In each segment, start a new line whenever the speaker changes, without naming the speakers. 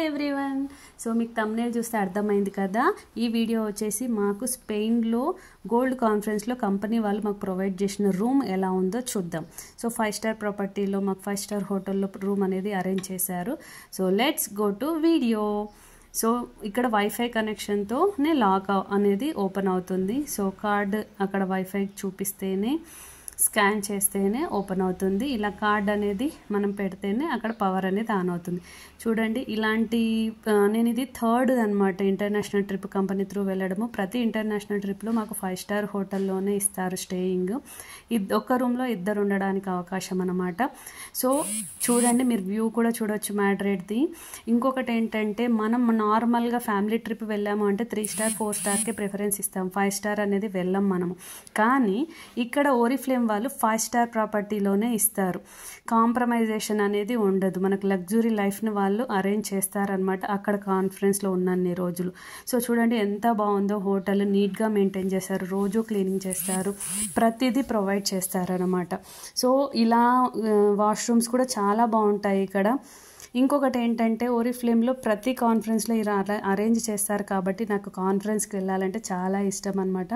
hi everyone so మీకు thumbnail చూస్తే అర్థమైంది కదా ఈ వీడియో వచ్చేసి మాకు స్పెయిన్లో గోల్డ్ కాన్ఫరెన్స్లో కంపెనీ వాళ్ళు మాకు ప్రొవైడ్ చేసిన రూమ్ ఎలా ఉందో చూద్దాం సో ఫైవ్ స్టార్ ప్రాపర్టీలో మాకు ఫైవ్ స్టార్ హోటల్లో రూమ్ అనేది అరేంజ్ చేశారు so let's go to video so ఇక్కడ వైఫై కనెక్షన్తోనే లాక్ అనేది ఓపెన్ అవుతుంది సో కార్డ్ అక్కడ వైఫై చూపిస్తేనే స్కాన్ చేస్తేనే ఓపెన్ అవుతుంది ఇలా కార్డ్ అనేది మనం పెడితేనే అక్కడ పవర్ అనేది ఆన్ అవుతుంది చూడండి ఇలాంటి నేను ఇది థర్డ్ అనమాట ఇంటర్నేషనల్ ట్రిప్ కంపెనీ త్రూ వెళ్ళడము ప్రతి ఇంటర్నేషనల్ ట్రిప్లో మాకు ఫైవ్ స్టార్ హోటల్లోనే ఇస్తారు స్టేయింగ్ ఒక్క రూమ్లో ఇద్దరు ఉండడానికి అవకాశం అనమాట సో చూడండి మీరు వ్యూ కూడా చూడొచ్చు మ్యాడ్రేట్ది ఇంకొకటి ఏంటంటే మనం నార్మల్గా ఫ్యామిలీ ట్రిప్ వెళ్ళాము అంటే త్రీ స్టార్ ఫోర్ స్టార్కే ప్రిఫరెన్స్ ఇస్తాం ఫైవ్ స్టార్ అనేది వెళ్ళాం మనము కానీ ఇక్కడ ఓరిఫ్లేమ్ వాళ్ళు ఫైవ్ స్టార్ ప్రాపర్టీలోనే ఇస్తారు కాంప్రమైజేషన్ అనేది ఉండదు మనకు లగ్జరీ లైఫ్ని వాళ్ళు అరేంజ్ చేస్తారనమాట అక్కడ కాన్ఫరెన్స్లో ఉన్నన్ని రోజులు సో చూడండి ఎంత బాగుందో హోటల్ నీట్గా మెయింటైన్ చేస్తారు రోజు క్లీనింగ్ చేస్తారు ప్రతిదీ ప్రొవైడ్ చేస్తారనమాట సో ఇలా వాష్రూమ్స్ uh, కూడా చాలా బాగుంటాయి ఇక్కడ ఇంకొకటి ఏంటంటే ఓరిఫ్లేమ్లో ప్రతి కాన్ఫరెన్స్లో ఇలా అరేంజ్ చేస్తారు కాబట్టి నాకు కాన్ఫరెన్స్కి వెళ్ళాలంటే చాలా ఇష్టం అనమాట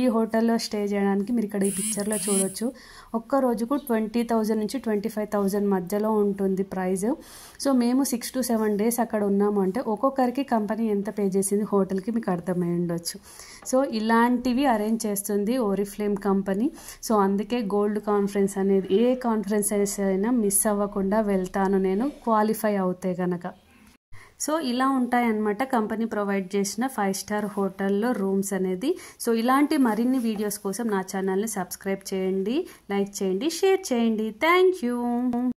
ఈ హోటల్లో స్టే చేయడానికి మీరు ఇక్కడ ఈ పిక్చర్లో చూడొచ్చు ఒక్క రోజుకు ట్వంటీ థౌజండ్ నుంచి ట్వంటీ ఫైవ్ థౌజండ్ మధ్యలో ఉంటుంది ప్రైస్ సో మేము సిక్స్ టు సెవెన్ డేస్ అక్కడ ఉన్నాము అంటే ఒక్కొక్కరికి కంపెనీ ఎంత పే చేసింది హోటల్కి మీకు అర్థమై ఉండొచ్చు సో ఇలాంటివి అరేంజ్ చేస్తుంది ఫ్లేమ్ కంపెనీ సో అందుకే గోల్డ్ కాన్ఫరెన్స్ అనేది ఏ కాన్ఫరెన్స్ అయినా మిస్ అవ్వకుండా వెళ్తాను నేను క్వాలిఫై క్వాలిఫై అవుతాయి గనక సో ఇలా ఉంటాయన్నమాట కంపెనీ ప్రొవైడ్ చేసిన ఫైవ్ స్టార్ హోటల్లో రూమ్స్ అనేది సో ఇలాంటి మరిన్ని వీడియోస్ కోసం నా ఛానల్ని సబ్స్క్రైబ్ చేయండి లైక్ చేయండి షేర్ చేయండి థ్యాంక్ యూ